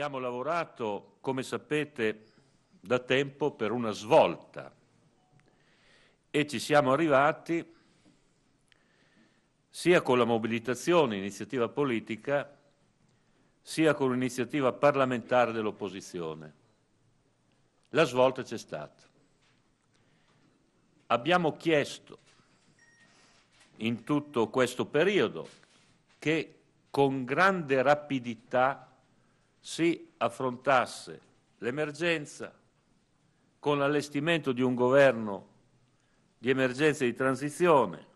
abbiamo lavorato, come sapete, da tempo per una svolta e ci siamo arrivati sia con la mobilitazione, iniziativa politica, sia con l'iniziativa parlamentare dell'opposizione. La svolta c'è stata. Abbiamo chiesto in tutto questo periodo che con grande rapidità si affrontasse l'emergenza con l'allestimento di un governo di emergenza e di transizione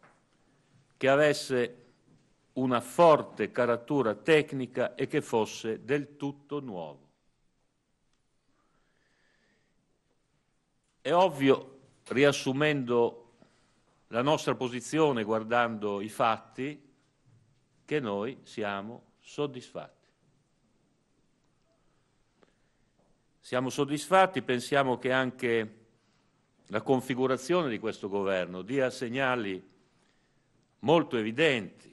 che avesse una forte carattura tecnica e che fosse del tutto nuovo. È ovvio, riassumendo la nostra posizione guardando i fatti, che noi siamo soddisfatti. Siamo soddisfatti, pensiamo che anche la configurazione di questo governo dia segnali molto evidenti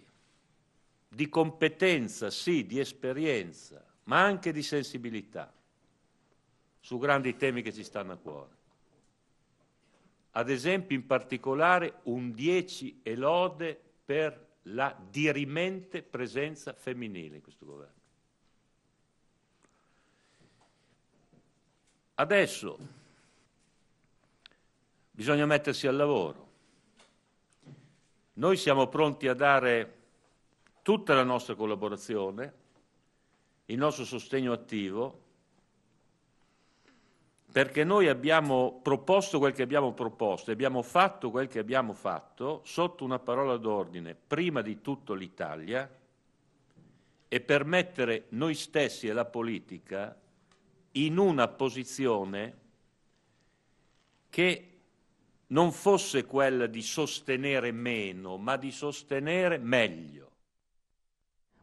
di competenza, sì, di esperienza, ma anche di sensibilità su grandi temi che ci stanno a cuore. Ad esempio, in particolare, un 10 elode per la dirimente presenza femminile in questo governo. Adesso bisogna mettersi al lavoro. Noi siamo pronti a dare tutta la nostra collaborazione, il nostro sostegno attivo, perché noi abbiamo proposto quel che abbiamo proposto e abbiamo fatto quel che abbiamo fatto sotto una parola d'ordine, prima di tutto l'Italia, e permettere noi stessi e la politica in una posizione che non fosse quella di sostenere meno, ma di sostenere meglio.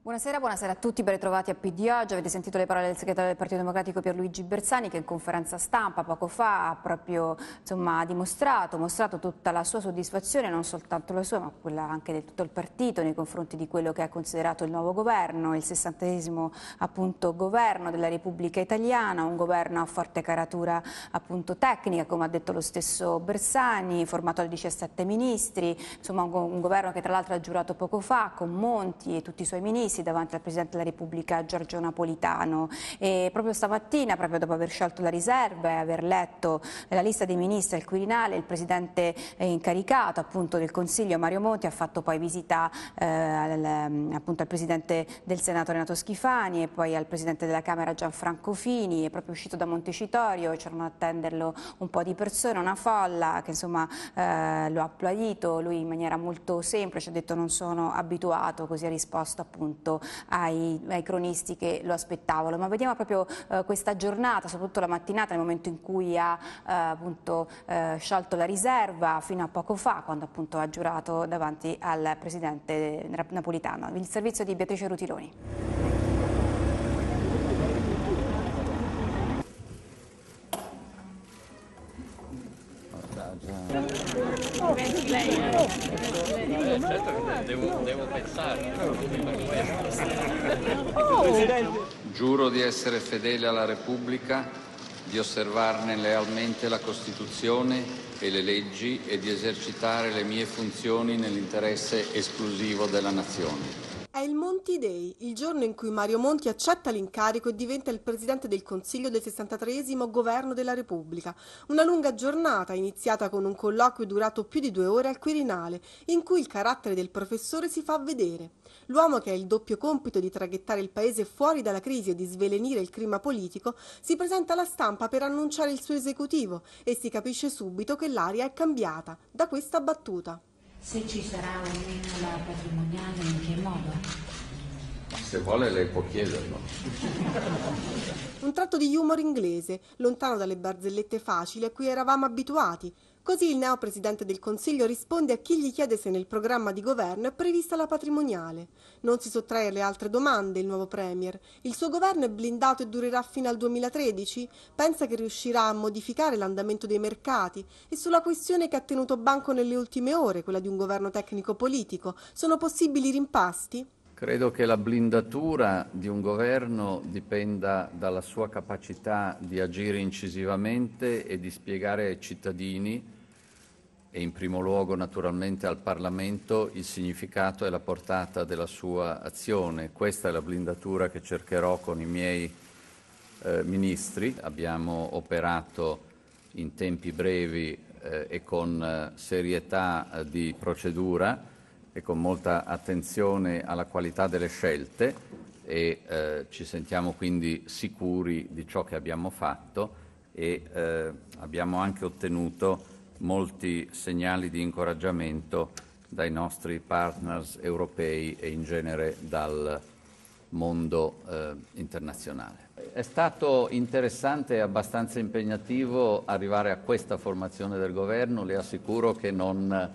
Buonasera, buonasera a tutti, ben ritrovati a PDO. Già avete sentito le parole del segretario del Partito Democratico Pierluigi Bersani che in conferenza stampa poco fa ha proprio insomma, dimostrato, mostrato tutta la sua soddisfazione, non soltanto la sua ma quella anche di tutto il partito nei confronti di quello che ha considerato il nuovo governo, il sessantesimo appunto governo della Repubblica Italiana, un governo a forte caratura appunto tecnica come ha detto lo stesso Bersani, formato da 17 ministri, insomma un, un governo che tra l'altro ha giurato poco fa con Monti e tutti i suoi ministri mesi davanti al Presidente della Repubblica Giorgio Napolitano e proprio stamattina, proprio dopo aver scelto la riserva e aver letto la lista dei ministri al Quirinale, il Presidente eh, incaricato appunto del Consiglio Mario Monti ha fatto poi visita eh, al, ehm, appunto al Presidente del Senato Renato Schifani e poi al Presidente della Camera Gianfranco Fini, è proprio uscito da Montecitorio, c'erano a attenderlo un po' di persone, una folla che insomma eh, lo ha applaudito, lui in maniera molto semplice ha detto non sono abituato, così ha risposto appunto tutto ai, ai cronisti che lo aspettavano, ma vediamo proprio eh, questa giornata, soprattutto la mattinata, nel momento in cui ha eh, appunto, eh, sciolto la riserva fino a poco fa, quando appunto, ha giurato davanti al presidente eh, napolitano. Il servizio di Beatrice Rutiloni. Eh, certo devo, devo pensare. Giuro di essere fedele alla Repubblica, di osservarne lealmente la Costituzione e le leggi e di esercitare le mie funzioni nell'interesse esclusivo della Nazione il Monti Day, il giorno in cui Mario Monti accetta l'incarico e diventa il presidente del Consiglio del 63 governo della Repubblica. Una lunga giornata iniziata con un colloquio durato più di due ore al Quirinale, in cui il carattere del professore si fa vedere. L'uomo che ha il doppio compito di traghettare il paese fuori dalla crisi e di svelenire il clima politico, si presenta alla stampa per annunciare il suo esecutivo e si capisce subito che l'aria è cambiata da questa battuta se ci sarà un'immola patrimoniale in che modo? Se vuole lei può chiederlo. Un tratto di humor inglese, lontano dalle barzellette facili a cui eravamo abituati, Così il neo Presidente del Consiglio risponde a chi gli chiede se nel programma di governo è prevista la patrimoniale. Non si sottrae alle altre domande il nuovo Premier. Il suo governo è blindato e durerà fino al 2013? Pensa che riuscirà a modificare l'andamento dei mercati? E sulla questione che ha tenuto banco nelle ultime ore, quella di un governo tecnico-politico, sono possibili rimpasti? Credo che la blindatura di un governo dipenda dalla sua capacità di agire incisivamente e di spiegare ai cittadini e in primo luogo naturalmente al Parlamento il significato e la portata della sua azione. Questa è la blindatura che cercherò con i miei eh, ministri. Abbiamo operato in tempi brevi eh, e con eh, serietà eh, di procedura e con molta attenzione alla qualità delle scelte e eh, ci sentiamo quindi sicuri di ciò che abbiamo fatto e eh, abbiamo anche ottenuto molti segnali di incoraggiamento dai nostri partners europei e in genere dal mondo eh, internazionale. È stato interessante e abbastanza impegnativo arrivare a questa formazione del governo, le assicuro che non,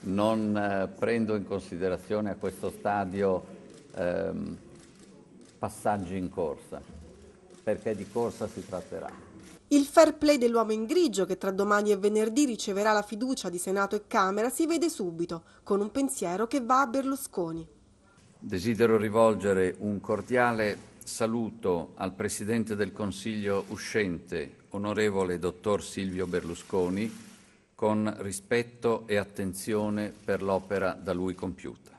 non eh, prendo in considerazione a questo stadio eh, passaggi in corsa, perché di corsa si tratterà. Il fair play dell'uomo in grigio, che tra domani e venerdì riceverà la fiducia di Senato e Camera, si vede subito, con un pensiero che va a Berlusconi. Desidero rivolgere un cordiale saluto al Presidente del Consiglio uscente, onorevole dottor Silvio Berlusconi, con rispetto e attenzione per l'opera da lui compiuta.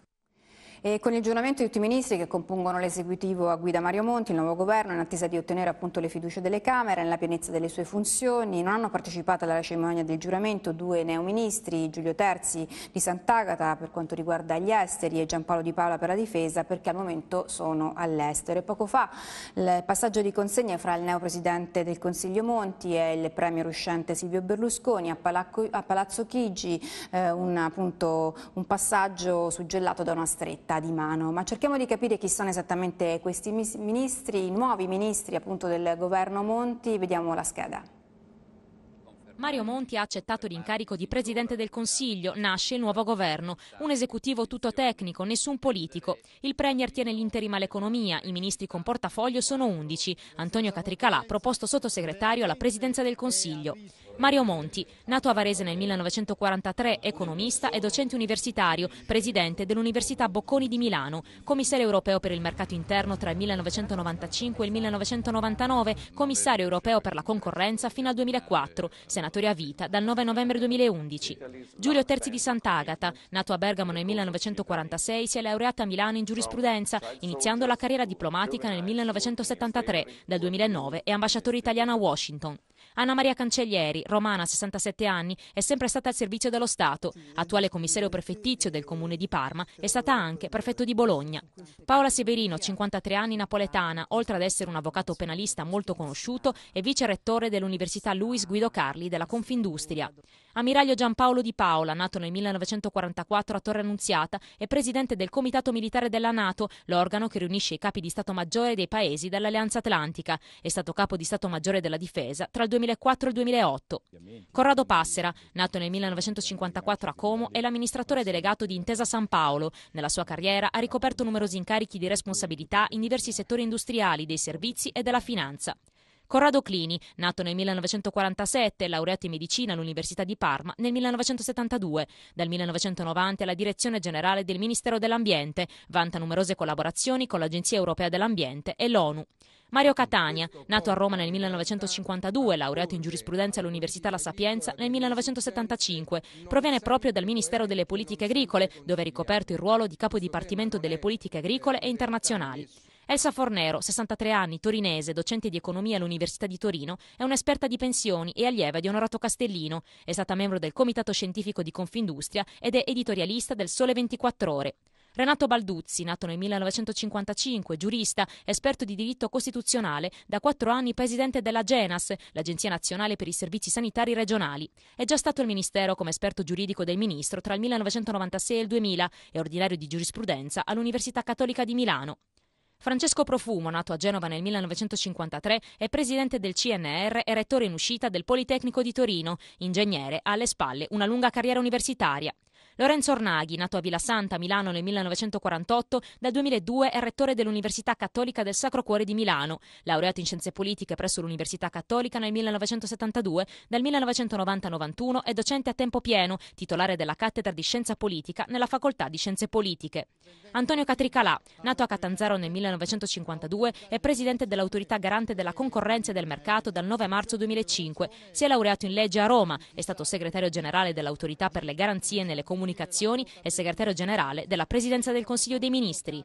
E con il giuramento di tutti i ministri che compongono l'esecutivo a guida Mario Monti, il nuovo governo, in attesa di ottenere appunto le fiducia delle Camere, nella pienezza delle sue funzioni, non hanno partecipato alla cerimonia del giuramento due neoministri, Giulio Terzi di Sant'Agata per quanto riguarda gli esteri e Giampaolo Di Paola per la difesa, perché al momento sono all'estero. E poco fa il passaggio di consegne fra il neo presidente del Consiglio Monti e il premier uscente Silvio Berlusconi a, Palacco, a Palazzo Chigi, eh, un, appunto, un passaggio suggellato da una stretta portata di mano, ma cerchiamo di capire chi sono esattamente questi ministri, i nuovi ministri appunto del governo Monti, vediamo la scheda. Mario Monti ha accettato l'incarico di Presidente del Consiglio, nasce il nuovo governo, un esecutivo tutto tecnico, nessun politico. Il Premier tiene l'interim all'economia, i ministri con portafoglio sono 11. Antonio Catricalà, proposto sottosegretario alla Presidenza del Consiglio. Mario Monti, nato a Varese nel 1943, economista e docente universitario, presidente dell'Università Bocconi di Milano, commissario europeo per il mercato interno tra il 1995 e il 1999, commissario europeo per la concorrenza fino al 2004, senatore senatore a vita dal 9 novembre 2011. Giulio Terzi di Sant'Agata, nato a Bergamo nel 1946, si è laureato a Milano in giurisprudenza, iniziando la carriera diplomatica nel 1973, dal 2009 è ambasciatore italiano a Washington. Anna Maria Cancellieri, romana, 67 anni, è sempre stata al servizio dello Stato. Attuale commissario prefettizio del comune di Parma, è stata anche prefetto di Bologna. Paola Severino, 53 anni, napoletana, oltre ad essere un avvocato penalista molto conosciuto, è vice rettore dell'Università Luis Guido Carli della Confindustria. Ammiraglio Giampaolo Di Paola, nato nel 1944 a Torre Annunziata, è presidente del Comitato Militare della Nato, l'organo che riunisce i capi di Stato Maggiore dei paesi dell'Alleanza Atlantica. È stato capo di Stato Maggiore della Difesa tra il 2004 e il 2008. Corrado Passera, nato nel 1954 a Como, è l'amministratore delegato di Intesa San Paolo. Nella sua carriera ha ricoperto numerosi incarichi di responsabilità in diversi settori industriali, dei servizi e della finanza. Corrado Clini, nato nel 1947 laureato in medicina all'Università di Parma nel 1972. Dal 1990 alla direzione generale del Ministero dell'Ambiente, vanta numerose collaborazioni con l'Agenzia Europea dell'Ambiente e l'ONU. Mario Catania, nato a Roma nel 1952, laureato in giurisprudenza all'Università La Sapienza nel 1975, proviene proprio dal Ministero delle Politiche Agricole, dove ha ricoperto il ruolo di capo dipartimento delle politiche agricole e internazionali. Elsa Fornero, 63 anni, torinese, docente di economia all'Università di Torino, è un'esperta di pensioni e allieva di Onorato Castellino, è stata membro del Comitato Scientifico di Confindustria ed è editorialista del Sole 24 Ore. Renato Balduzzi, nato nel 1955, giurista, esperto di diritto costituzionale, da quattro anni presidente della GENAS, l'Agenzia Nazionale per i Servizi Sanitari Regionali. È già stato al Ministero come esperto giuridico del Ministro tra il 1996 e il 2000 e ordinario di giurisprudenza all'Università Cattolica di Milano. Francesco Profumo, nato a Genova nel 1953, è presidente del CNR e rettore in uscita del Politecnico di Torino, ingegnere, ha alle spalle una lunga carriera universitaria. Lorenzo Ornaghi, nato a Villa Santa, Milano nel 1948, dal 2002 è rettore dell'Università Cattolica del Sacro Cuore di Milano, laureato in Scienze Politiche presso l'Università Cattolica nel 1972, dal 1990-91 è docente a tempo pieno, titolare della cattedra di Scienza Politica nella Facoltà di Scienze Politiche. Antonio Catricalà, nato a Catanzaro nel 1952, è presidente dell'Autorità Garante della Concorrenza e del Mercato dal 9 marzo 2005, si è laureato in legge a Roma, è stato segretario generale dell'Autorità per le garanzie nelle comunità Comunicazioni e segretario generale della Presidenza del Consiglio dei Ministri.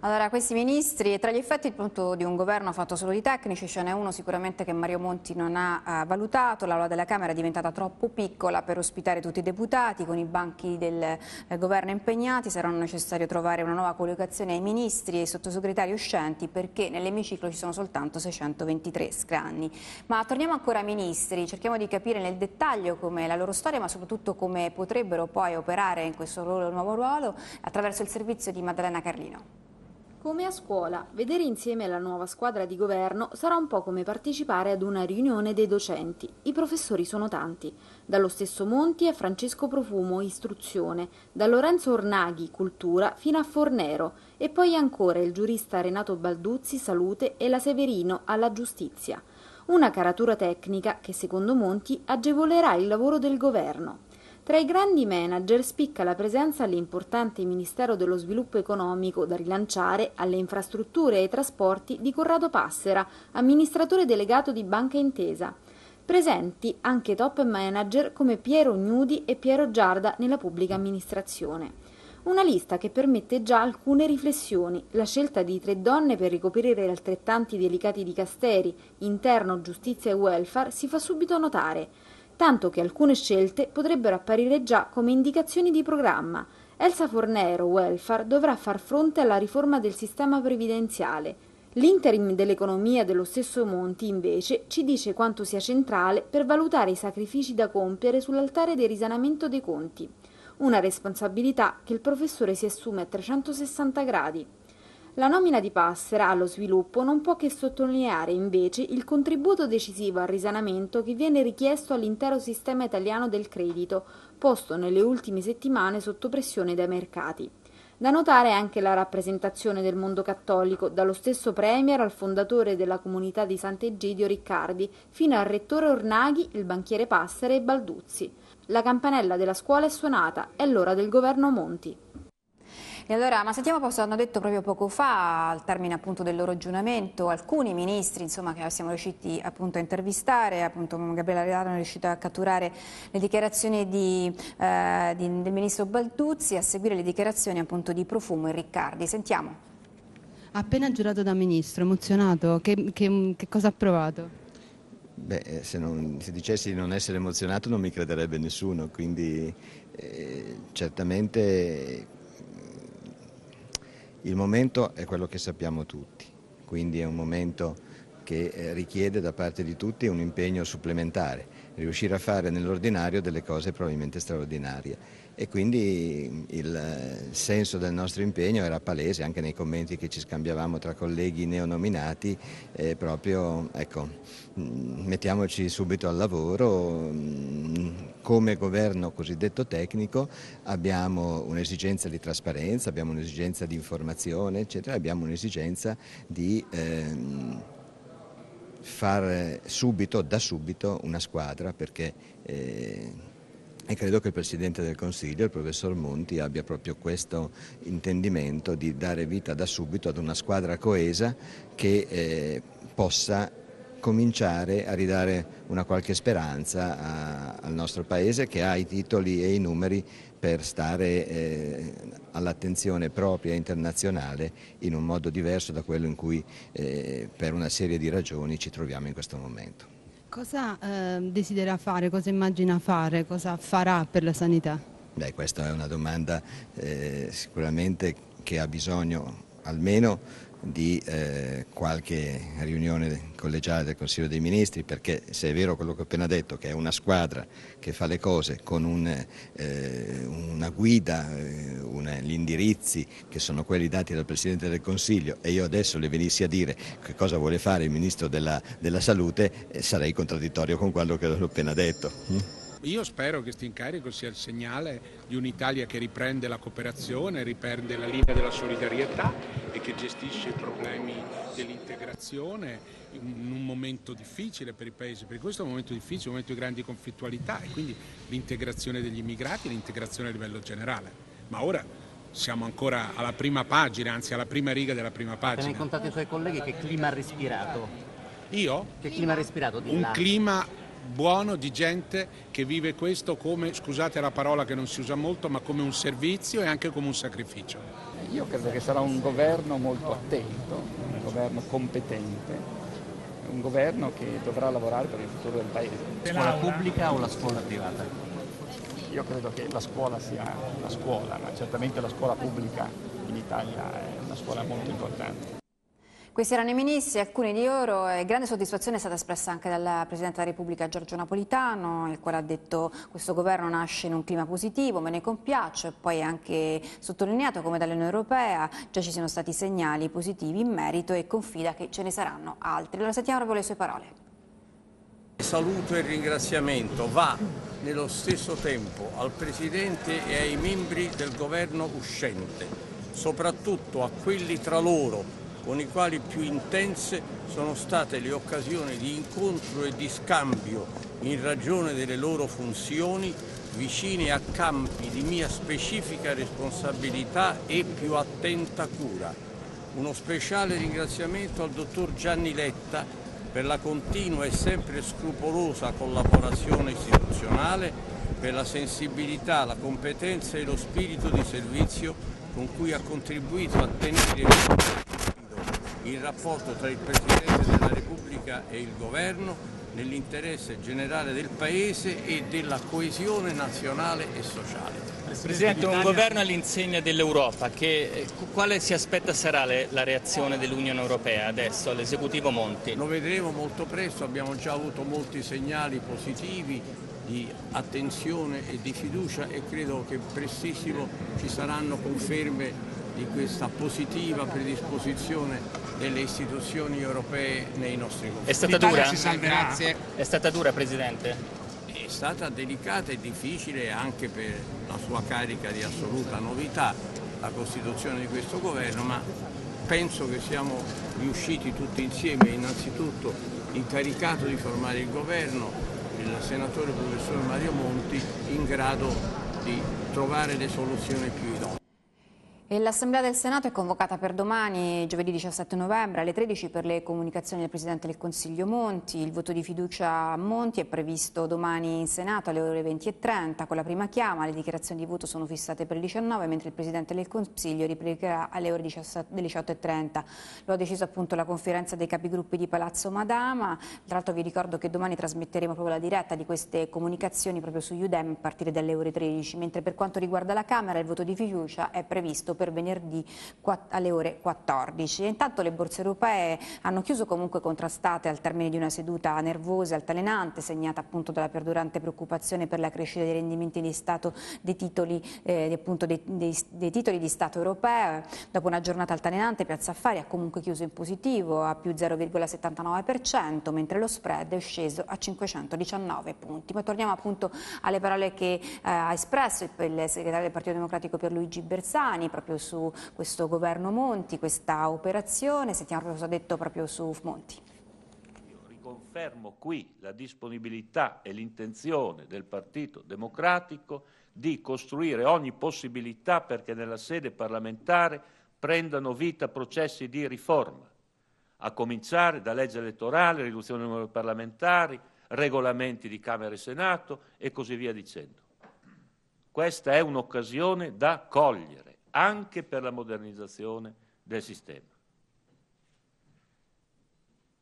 Allora, questi ministri, tra gli effetti appunto, di un governo fatto solo di tecnici, ce n'è uno sicuramente che Mario Monti non ha eh, valutato, l'aula della Camera è diventata troppo piccola per ospitare tutti i deputati, con i banchi del eh, governo impegnati sarà necessario trovare una nuova collocazione ai ministri e ai sottosegretari uscenti perché nell'emiciclo ci sono soltanto 623 scranni. Ma torniamo ancora ai ministri, cerchiamo di capire nel dettaglio come la loro storia ma soprattutto come potrebbero poi operare in questo loro nuovo ruolo attraverso il servizio di Maddalena Carlino. Come a scuola, vedere insieme la nuova squadra di governo sarà un po' come partecipare ad una riunione dei docenti. I professori sono tanti, dallo stesso Monti a Francesco Profumo, istruzione, da Lorenzo Ornaghi, cultura, fino a Fornero, e poi ancora il giurista Renato Balduzzi, salute, e la Severino alla giustizia. Una caratura tecnica che, secondo Monti, agevolerà il lavoro del governo. Tra i grandi manager spicca la presenza all'importante Ministero dello Sviluppo Economico da rilanciare alle infrastrutture e ai trasporti di Corrado Passera, amministratore delegato di Banca Intesa. Presenti anche top manager come Piero Gnudi e Piero Giarda nella pubblica amministrazione. Una lista che permette già alcune riflessioni, la scelta di tre donne per ricoprire altrettanti delicati dicasteri, interno, giustizia e welfare, si fa subito notare tanto che alcune scelte potrebbero apparire già come indicazioni di programma. Elsa Fornero Welfare dovrà far fronte alla riforma del sistema previdenziale. L'interim dell'economia dello stesso Monti, invece, ci dice quanto sia centrale per valutare i sacrifici da compiere sull'altare del risanamento dei conti. Una responsabilità che il professore si assume a 360 gradi. La nomina di Passera allo sviluppo non può che sottolineare invece il contributo decisivo al risanamento che viene richiesto all'intero sistema italiano del credito, posto nelle ultime settimane sotto pressione dai mercati. Da notare anche la rappresentazione del mondo cattolico, dallo stesso Premier al fondatore della comunità di Sant'Egidio Riccardi, fino al rettore Ornaghi, il banchiere Passera e Balduzzi. La campanella della scuola è suonata, è l'ora del governo Monti. E allora, ma sentiamo cosa hanno detto proprio poco fa, al termine appunto del loro giunamento, alcuni ministri insomma, che siamo riusciti appunto a intervistare, appunto Gabriele Rilano è riuscita a catturare le dichiarazioni di, eh, di, del ministro Baltuzzi, a seguire le dichiarazioni appunto di Profumo e Riccardi. Sentiamo. Appena giurato da ministro, emozionato, che, che, che cosa ha provato? Beh, eh, se, non, se, dicessi di non essere emozionato non mi crederebbe nessuno, quindi eh, certamente il momento è quello che sappiamo tutti, quindi è un momento che eh, richiede da parte di tutti un impegno supplementare, riuscire a fare nell'ordinario delle cose probabilmente straordinarie e quindi mm, il eh, senso del nostro impegno era palese anche nei commenti che ci scambiavamo tra colleghi neonominati, eh, proprio ecco, mm, mettiamoci subito al lavoro, mm, come governo cosiddetto tecnico abbiamo un'esigenza di trasparenza, abbiamo un'esigenza di informazione, eccetera, abbiamo un'esigenza di... Ehm, far subito, da subito, una squadra perché eh, e credo che il Presidente del Consiglio, il professor Monti, abbia proprio questo intendimento di dare vita da subito ad una squadra coesa che eh, possa cominciare a ridare una qualche speranza a, al nostro Paese che ha i titoli e i numeri per stare eh, all'attenzione propria internazionale in un modo diverso da quello in cui eh, per una serie di ragioni ci troviamo in questo momento. Cosa eh, desidera fare, cosa immagina fare, cosa farà per la sanità? Beh, questa è una domanda eh, sicuramente che ha bisogno almeno di eh, qualche riunione collegiale del Consiglio dei Ministri perché se è vero quello che ho appena detto che è una squadra che fa le cose con un, eh, una guida, eh, una, gli indirizzi che sono quelli dati dal Presidente del Consiglio e io adesso le venissi a dire che cosa vuole fare il Ministro della, della Salute eh, sarei contraddittorio con quello che ho appena detto. Mm? Io spero che questo incarico sia il segnale di un'Italia che riprende la cooperazione, riprende la linea della solidarietà e che gestisce i problemi dell'integrazione in un momento difficile per i paesi, perché questo è un momento difficile, un momento di grandi conflittualità e quindi l'integrazione degli immigrati e l'integrazione a livello generale. Ma ora siamo ancora alla prima pagina, anzi alla prima riga della prima pagina. Appena contato i tuoi colleghi, che clima ha respirato? Io? Che clima ha respirato? Dilla. Un clima buono di gente che vive questo come, scusate la parola che non si usa molto, ma come un servizio e anche come un sacrificio. Io credo che sarà un governo molto attento, un governo competente, un governo che dovrà lavorare per il futuro del Paese. La scuola pubblica o la scuola privata? Io credo che la scuola sia la scuola, ma certamente la scuola pubblica in Italia è una scuola molto importante. Questi erano i ministri, alcuni di loro e grande soddisfazione è stata espressa anche dal Presidente della Repubblica Giorgio Napolitano, il quale ha detto che questo governo nasce in un clima positivo, me ne compiaccio e poi è anche sottolineato come dall'Unione Europea già ci siano stati segnali positivi in merito e confida che ce ne saranno altri. Allora sentiamo proprio le sue parole. Saluto e ringraziamento va nello stesso tempo al Presidente e ai membri del governo uscente, soprattutto a quelli tra loro con i quali più intense sono state le occasioni di incontro e di scambio in ragione delle loro funzioni vicine a campi di mia specifica responsabilità e più attenta cura. Uno speciale ringraziamento al dottor Gianni Letta per la continua e sempre scrupolosa collaborazione istituzionale, per la sensibilità, la competenza e lo spirito di servizio con cui ha contribuito a tenere il rapporto tra il Presidente della Repubblica e il Governo nell'interesse generale del Paese e della coesione nazionale e sociale. Presidente, un governo all'insegna dell'Europa, eh, quale si aspetta sarà la reazione dell'Unione Europea adesso all'esecutivo Monti? Lo vedremo molto presto, abbiamo già avuto molti segnali positivi di attenzione e di fiducia e credo che prestissimo ci saranno conferme di questa positiva predisposizione delle istituzioni europee nei nostri confronti. È stata dura? Grazie. È stata dura, Presidente? È stata delicata e difficile anche per la sua carica di assoluta novità, la costituzione di questo governo, ma penso che siamo riusciti tutti insieme, innanzitutto incaricato di formare il governo, il senatore professor Mario Monti, in grado di trovare le soluzioni più idonee. L'Assemblea del Senato è convocata per domani, giovedì 17 novembre, alle 13 per le comunicazioni del Presidente del Consiglio Monti. Il voto di fiducia a Monti è previsto domani in Senato alle ore 20.30 con la prima chiama. Le dichiarazioni di voto sono fissate per le 19, mentre il Presidente del Consiglio riplicherà alle ore 18.30. Lo ha deciso appunto la conferenza dei capigruppi di Palazzo Madama. Tra l'altro vi ricordo che domani trasmetteremo proprio la diretta di queste comunicazioni proprio su Udem a partire dalle ore 13, mentre per quanto riguarda la Camera il voto di fiducia è previsto per venerdì alle ore 14. Intanto le borse europee hanno chiuso comunque contrastate al termine di una seduta nervosa e altalenante, segnata appunto dalla perdurante preoccupazione per la crescita dei rendimenti di Stato dei titoli, eh, appunto dei, dei, dei titoli di Stato europeo. Dopo una giornata altalenante Piazza Affari ha comunque chiuso in positivo a più 0,79%, mentre lo spread è sceso a 519 punti. Ma torniamo appunto alle parole che eh, ha espresso il segretario del Partito Democratico per Luigi Bersani, proprio proprio su questo governo Monti, questa operazione, sentiamo cosa ha detto proprio su Monti. Io riconfermo qui la disponibilità e l'intenzione del Partito Democratico di costruire ogni possibilità perché nella sede parlamentare prendano vita processi di riforma, a cominciare da legge elettorale, riduzione del numero dei parlamentari, regolamenti di Camera e Senato e così via dicendo. Questa è un'occasione da cogliere anche per la modernizzazione del sistema.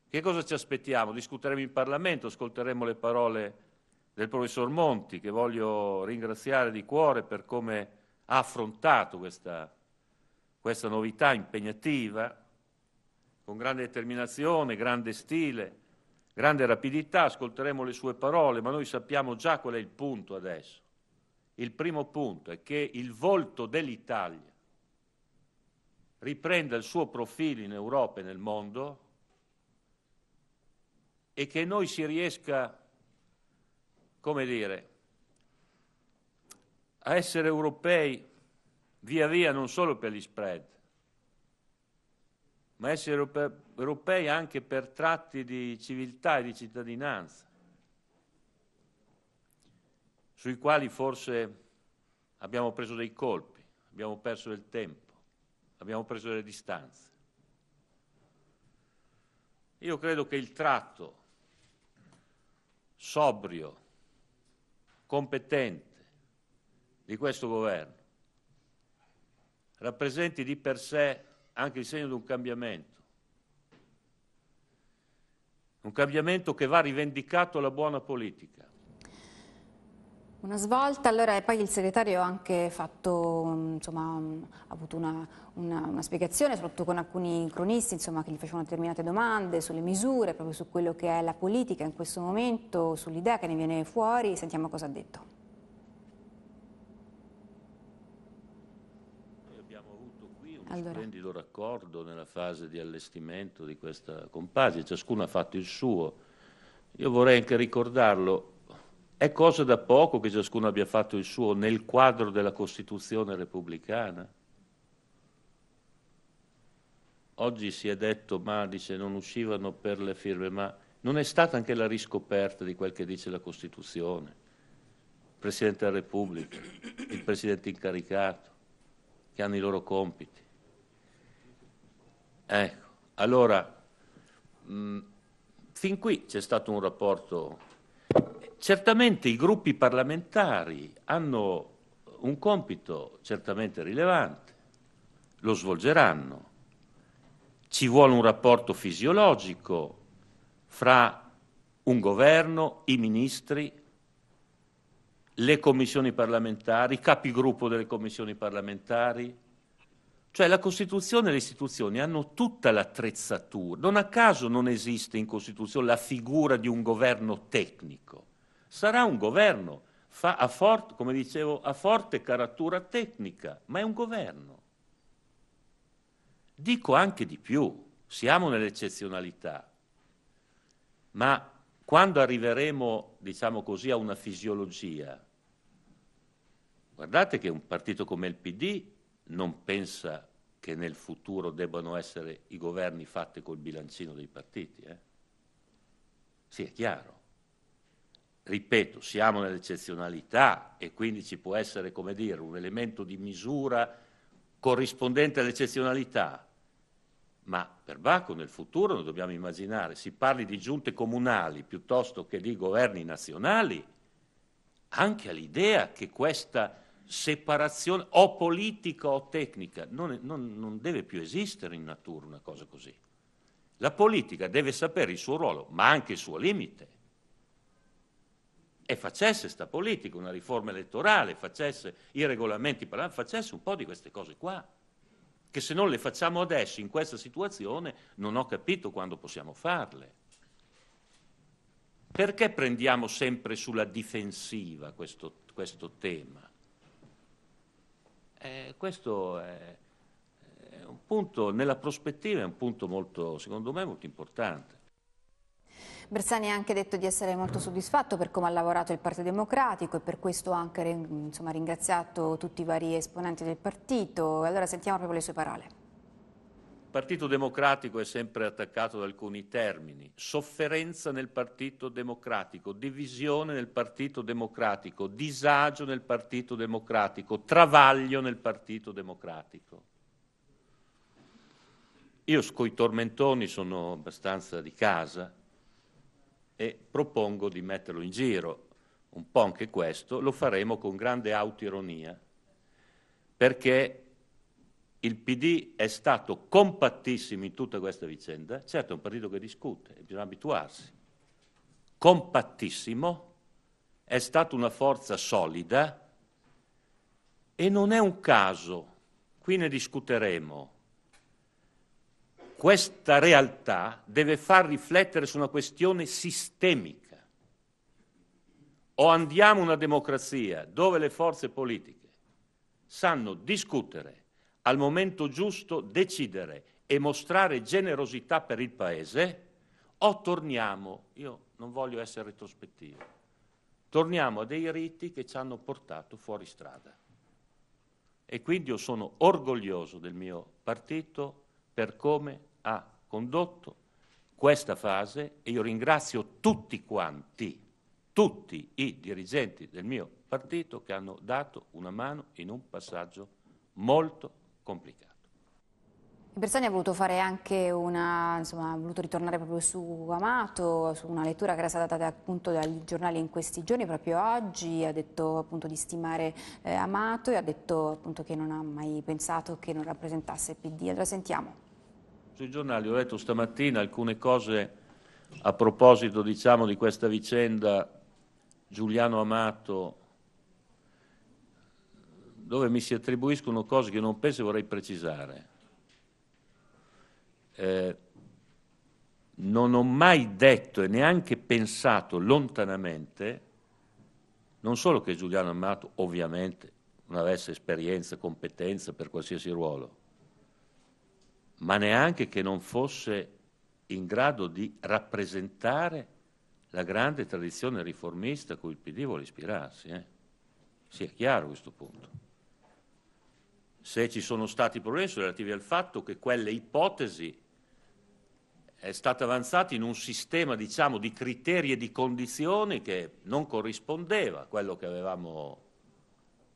Che cosa ci aspettiamo? Discuteremo in Parlamento, ascolteremo le parole del professor Monti, che voglio ringraziare di cuore per come ha affrontato questa, questa novità impegnativa, con grande determinazione, grande stile, grande rapidità, ascolteremo le sue parole, ma noi sappiamo già qual è il punto adesso. Il primo punto è che il volto dell'Italia riprenda il suo profilo in Europa e nel mondo e che noi si riesca, come dire, a essere europei via via non solo per gli spread, ma essere europei anche per tratti di civiltà e di cittadinanza sui quali forse abbiamo preso dei colpi, abbiamo perso del tempo, abbiamo preso delle distanze. Io credo che il tratto sobrio, competente di questo governo rappresenti di per sé anche il segno di un cambiamento, un cambiamento che va rivendicato alla buona politica, una svolta, allora e poi il segretario ha anche fatto, mm, insomma, mm, ha avuto una, una, una, spiegazione, soprattutto con alcuni cronisti, insomma, che gli facevano determinate domande sulle misure, proprio su quello che è la politica in questo momento, sull'idea che ne viene fuori, sentiamo cosa ha detto. abbiamo avuto qui un allora. splendido raccordo nella fase di allestimento di questa compagine, ciascuno ha fatto il suo. Io vorrei anche ricordarlo, è cosa da poco che ciascuno abbia fatto il suo nel quadro della Costituzione repubblicana. Oggi si è detto, ma dice, non uscivano per le firme, ma non è stata anche la riscoperta di quel che dice la Costituzione. Il Presidente della Repubblica, il Presidente incaricato, che hanno i loro compiti. Ecco, allora, mh, fin qui c'è stato un rapporto Certamente i gruppi parlamentari hanno un compito certamente rilevante, lo svolgeranno. Ci vuole un rapporto fisiologico fra un governo, i ministri, le commissioni parlamentari, i capigruppo delle commissioni parlamentari. Cioè la Costituzione e le istituzioni hanno tutta l'attrezzatura. Non a caso non esiste in Costituzione la figura di un governo tecnico Sarà un governo, a, fort, come dicevo, a forte caratura tecnica, ma è un governo. Dico anche di più, siamo nell'eccezionalità, ma quando arriveremo, diciamo così, a una fisiologia, guardate che un partito come il PD non pensa che nel futuro debbano essere i governi fatti col bilancino dei partiti. Eh? Sì, è chiaro ripeto, siamo nell'eccezionalità e quindi ci può essere, come dire, un elemento di misura corrispondente all'eccezionalità. Ma per Baco nel futuro noi dobbiamo immaginare, si parli di giunte comunali piuttosto che di governi nazionali, anche all'idea che questa separazione o politica o tecnica non, non, non deve più esistere in natura una cosa così. La politica deve sapere il suo ruolo, ma anche il suo limite e facesse sta politica, una riforma elettorale, facesse i regolamenti parlamentari, facesse un po' di queste cose qua, che se non le facciamo adesso in questa situazione non ho capito quando possiamo farle. Perché prendiamo sempre sulla difensiva questo, questo tema? Eh, questo è, è, un punto, nella prospettiva è un punto molto, secondo me, molto importante. Bersani ha anche detto di essere molto soddisfatto per come ha lavorato il Partito Democratico e per questo ha anche insomma, ringraziato tutti i vari esponenti del partito. Allora sentiamo proprio le sue parole. Il Partito Democratico è sempre attaccato da alcuni termini, sofferenza nel Partito Democratico, divisione nel Partito Democratico, disagio nel Partito Democratico, travaglio nel Partito Democratico. Io coi tormentoni sono abbastanza di casa, e propongo di metterlo in giro, un po' anche questo, lo faremo con grande autoironia, perché il PD è stato compattissimo in tutta questa vicenda, certo è un partito che discute, bisogna abituarsi, compattissimo, è stata una forza solida e non è un caso, qui ne discuteremo, questa realtà deve far riflettere su una questione sistemica. O andiamo a una democrazia dove le forze politiche sanno discutere, al momento giusto decidere e mostrare generosità per il Paese, o torniamo, io non voglio essere retrospettivo, torniamo a dei riti che ci hanno portato fuori strada. E quindi io sono orgoglioso del mio partito per come ha condotto questa fase e io ringrazio tutti quanti, tutti i dirigenti del mio partito che hanno dato una mano in un passaggio molto complicato. Bersani ha voluto fare anche una, insomma, ha voluto ritornare proprio su Amato, su una lettura che era stata data appunto dai giornali in questi giorni, proprio oggi, ha detto appunto di stimare eh, Amato e ha detto appunto che non ha mai pensato che non rappresentasse PD. Allora sentiamo. Sui giornali ho letto stamattina alcune cose a proposito diciamo, di questa vicenda Giuliano Amato dove mi si attribuiscono cose che non penso e vorrei precisare. Eh, non ho mai detto e neanche pensato lontanamente, non solo che Giuliano Amato ovviamente non avesse esperienza, competenza per qualsiasi ruolo, ma neanche che non fosse in grado di rappresentare la grande tradizione riformista a cui il PD vuole ispirarsi. Eh? Sia sì, chiaro questo punto. Se ci sono stati problemi relativi al fatto che quelle ipotesi è stata avanzata in un sistema diciamo, di criteri e di condizioni che non corrispondeva a quello che avevamo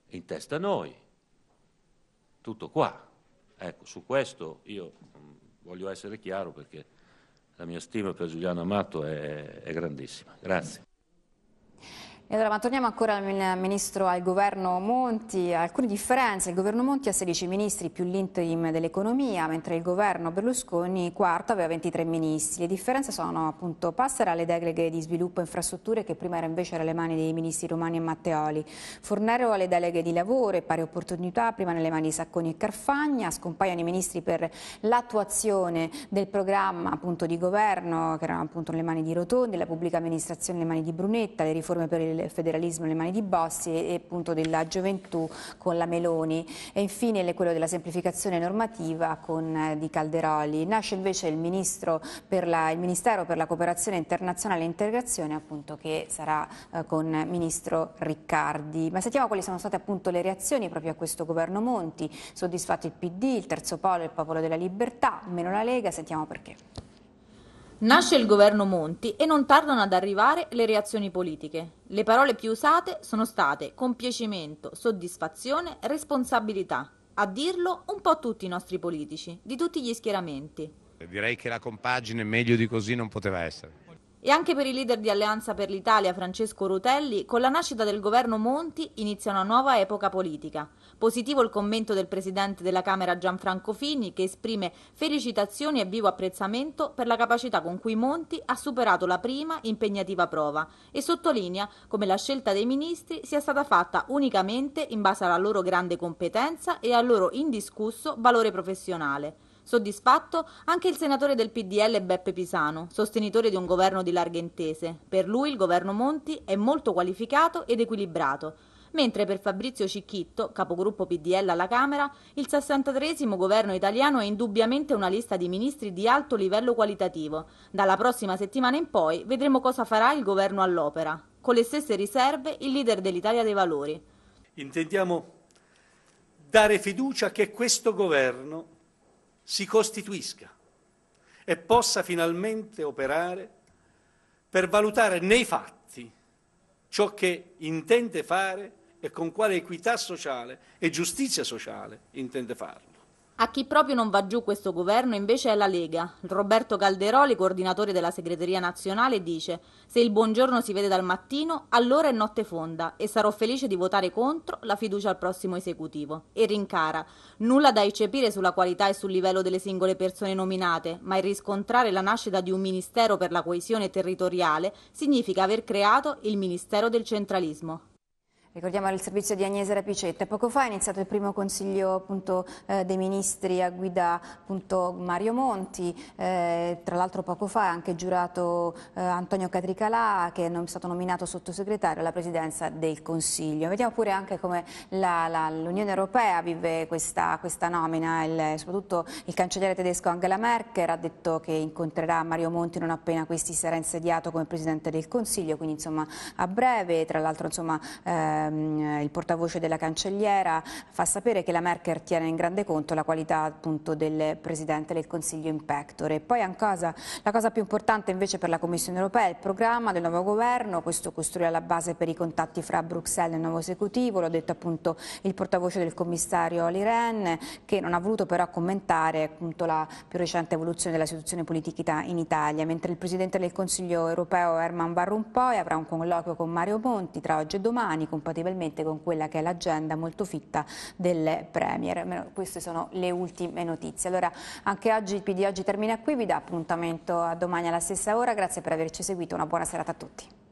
in testa noi. Tutto qua. Ecco, su questo io mm, voglio essere chiaro perché la mia stima per Giuliano Amato è, è grandissima. Grazie. E allora, ma torniamo ancora al ministro, al governo Monti, alcune differenze. Il governo Monti ha 16 ministri più l'interim dell'economia, mentre il governo Berlusconi quarto aveva 23 ministri. Le differenze sono appunto passare alle deleghe di sviluppo e infrastrutture che prima era invece alle mani dei ministri Romani e Matteoli, Fornero alle deleghe di lavoro e pari opportunità prima nelle mani di Sacconi e Carfagna, scompaiono i ministri per l'attuazione del programma appunto di governo che erano appunto nelle mani di Rotondi, la pubblica amministrazione nelle mani di Brunetta, le riforme per il federalismo nelle mani di Bossi e, appunto della gioventù con la Meloni e infine quello della semplificazione normativa con, eh, di Calderoli. Nasce invece il, per la, il, Ministero per la cooperazione internazionale e integrazione appunto, che sarà eh, con Ministro Riccardi. Ma sentiamo quali sono state appunto le reazioni proprio a questo governo Monti, soddisfatto il PD, il Terzo Polo, il Popolo della Libertà, meno la Lega, sentiamo perché. Nasce il governo Monti e non tardano ad arrivare le reazioni politiche. Le parole più usate sono state compiacimento, soddisfazione, responsabilità. A dirlo un po' tutti i nostri politici, di tutti gli schieramenti. Direi che la compagine meglio di così non poteva essere. E anche per il leader di Alleanza per l'Italia, Francesco Rutelli, con la nascita del governo Monti inizia una nuova epoca politica. Positivo il commento del presidente della Camera Gianfranco Fini che esprime felicitazioni e vivo apprezzamento per la capacità con cui Monti ha superato la prima impegnativa prova e sottolinea come la scelta dei ministri sia stata fatta unicamente in base alla loro grande competenza e al loro indiscusso valore professionale. Soddisfatto anche il senatore del PDL Beppe Pisano, sostenitore di un governo di larghe intese. Per lui il governo Monti è molto qualificato ed equilibrato, mentre per Fabrizio Cicchitto, capogruppo PDL alla Camera, il 63 governo italiano è indubbiamente una lista di ministri di alto livello qualitativo. Dalla prossima settimana in poi vedremo cosa farà il governo all'opera. Con le stesse riserve il leader dell'Italia dei Valori. Intendiamo dare fiducia che questo governo si costituisca e possa finalmente operare per valutare nei fatti ciò che intende fare e con quale equità sociale e giustizia sociale intende farlo. A chi proprio non va giù questo governo invece è la Lega. Roberto Calderoli, coordinatore della segreteria nazionale, dice se il buongiorno si vede dal mattino, allora è notte fonda e sarò felice di votare contro la fiducia al prossimo esecutivo. E rincara nulla da eccepire sulla qualità e sul livello delle singole persone nominate, ma il riscontrare la nascita di un ministero per la coesione territoriale significa aver creato il ministero del centralismo. Ricordiamo il servizio di Agnese Rapicetta. Poco fa è iniziato il primo consiglio appunto, eh, dei ministri a guida appunto, Mario Monti, eh, tra l'altro poco fa è anche giurato eh, Antonio Catricalà che è stato nominato sottosegretario alla presidenza del Consiglio. Vediamo pure anche come l'Unione Europea vive questa, questa nomina, il, soprattutto il cancelliere tedesco Angela Merkel ha detto che incontrerà Mario Monti non appena questi sarà insediato come presidente del Consiglio, quindi insomma a breve, tra l'altro insomma eh, Ehm, il portavoce della cancelliera fa sapere che la Merkel tiene in grande conto la qualità appunto del Presidente del Consiglio in pectore. Poi cosa, la cosa più importante invece per la Commissione europea è il programma del nuovo governo, questo costruirà la base per i contatti fra Bruxelles e il nuovo esecutivo, l'ha detto appunto il portavoce del commissario Liren che non ha voluto però commentare appunto la più recente evoluzione della situazione politica in Italia, mentre il Presidente del Consiglio europeo Herman Van Rompuy avrà un colloquio con Mario Monti tra oggi e domani, con compatibilmente con quella che è l'agenda molto fitta del Premier. Queste sono le ultime notizie. Allora, anche oggi il PD oggi termina qui, vi dà appuntamento a domani alla stessa ora. Grazie per averci seguito, una buona serata a tutti.